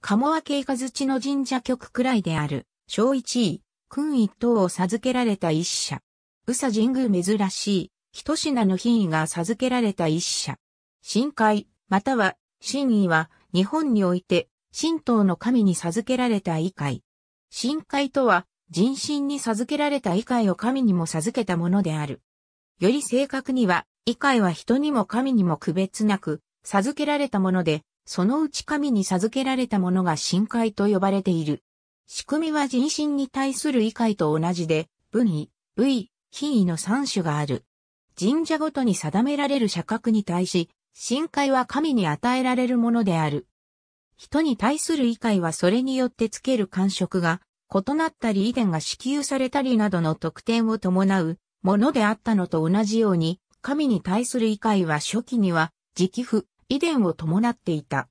鴨明伊づの神社局くらいである、小一位、君一等を授けられた一社。宇佐神宮珍しい、一品の品位が授けられた一社。神海、または、神位は、日本において、神道の神に授けられた異界。神海とは、人心に授けられた異界を神にも授けたものである。より正確には、異界は人にも神にも区別なく、授けられたもので、そのうち神に授けられたものが神界と呼ばれている。仕組みは人心に対する異界と同じで、分位、部位、品位の三種がある。神社ごとに定められる社格に対し、神界は神に与えられるものである。人に対する異界はそれによってつける感触が、異なったり遺伝が支給されたりなどの特典を伴うものであったのと同じように、神に対する異界は初期には、直付、遺伝を伴っていた。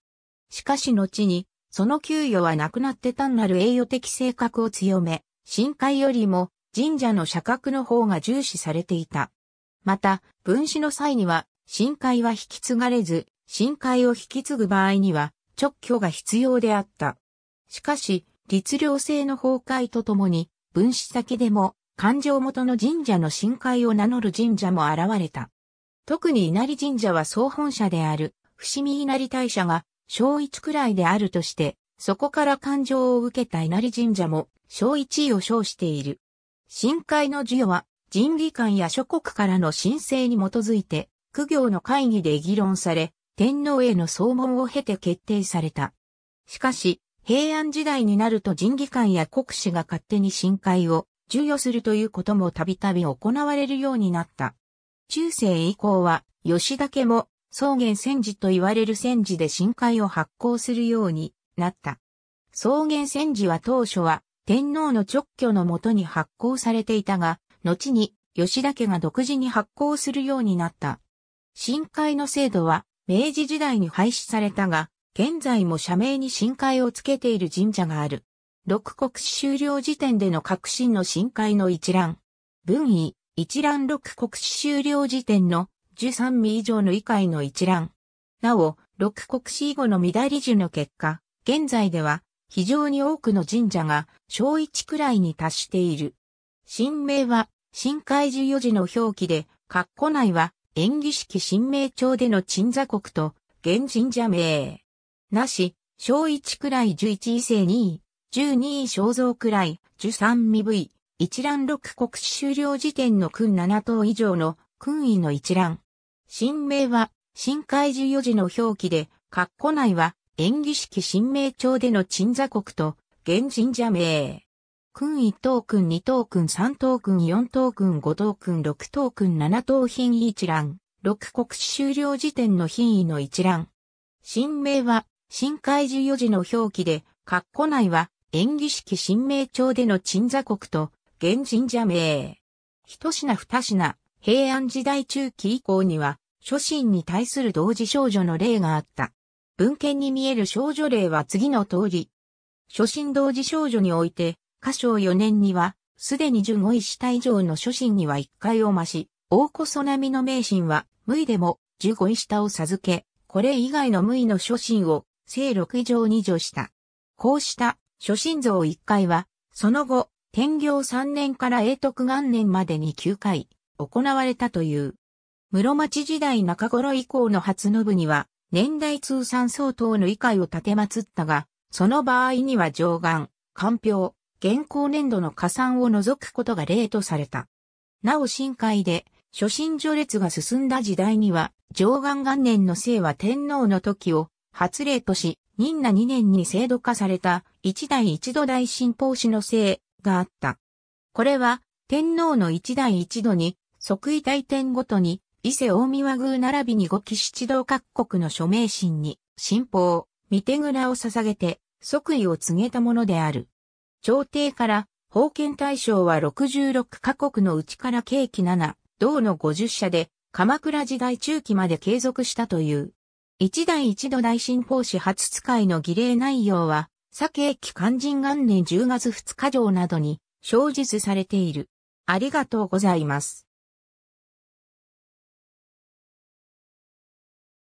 しかし後に、その給与はなくなって単なる栄誉的性格を強め、深海よりも神社の社格の方が重視されていた。また、分子の際には、深海は引き継がれず、深海を引き継ぐ場合には、直居が必要であった。しかし、律令制の崩壊とともに、分子先でも、感情元の神社の深海を名乗る神社も現れた。特に稲荷神社は総本社である伏見稲荷大社が小一くらいであるとして、そこから感情を受けた稲荷神社も小一位を称している。深海の授与は、人技官や諸国からの申請に基づいて、苦行の会議で議論され、天皇への総問を経て決定された。しかし、平安時代になると人技官や国士が勝手に深海を授与するということもたびたび行われるようになった。中世以降は、吉田家も草原戦時と言われる戦時で深海を発行するようになった。草原戦時は当初は天皇の直居のもとに発行されていたが、後に吉田家が独自に発行するようになった。深海の制度は明治時代に廃止されたが、現在も社名に深海をつけている神社がある。六国史終了時点での革新の深海の一覧。文位、一覧六国史終了時点の1 3味以上の以外の一覧。なお、六国史以後の乱り樹の結果、現在では非常に多くの神社が小一くらいに達している。神明は、新海寺四字の表記で、括弧内は、演技式神明町での鎮座国と、現神社名。なし、小一くらい11位世2位、12位肖像くらい、13未位、一覧六国史終了時点の訓7等以上の訓位の一覧。新名は、新開寺四字の表記で、括弧内は、演技式新名帳での鎮座国と、現神社名。君一等君二等君三等君四等君五等君六等君七等品位一覧。六国史終了時点の品位の一覧。新名は、新開寺四字の表記で、括弧内は、演技式新名帳での鎮座国と、現神社名。一品二品、平安時代中期以降には、諸神に対する同時少女の例があった。文献に見える少女例は次の通り。諸神同時少女において、歌唱4年には、すでに15位下以上の諸神には1回を増し、大こそ並みの名神は、無位でも15位下を授け、これ以外の無位の諸神を、生六以上に除した。こうした諸神像1回は、その後、天行3年から永徳元年までに9回、行われたという。室町時代中頃以降の初信には、年代通算相当の異界を建てつったが、その場合には上岸、官票、現行年度の加算を除くことが例とされた。なお深海で、初心序列が進んだ時代には、上岸元年の姓は天皇の時を、発令とし、任那2年に制度化された、一代一度大進奉使の姓があった。これは、天皇の一代一度に、即位大典ごとに、伊勢大宮宮並びに五騎七道各国の署名神に、神宝、御手蔵を捧げて、即位を告げたものである。朝廷から、封建大将は66カ国のうちから景気7、道の50社で、鎌倉時代中期まで継続したという。一代一度大神法師初使いの儀礼内容は、酒、慶期肝心元年10月2日上などに、生実されている。ありがとうございます。